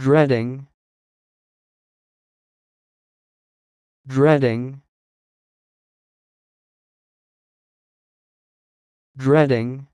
dreading dreading dreading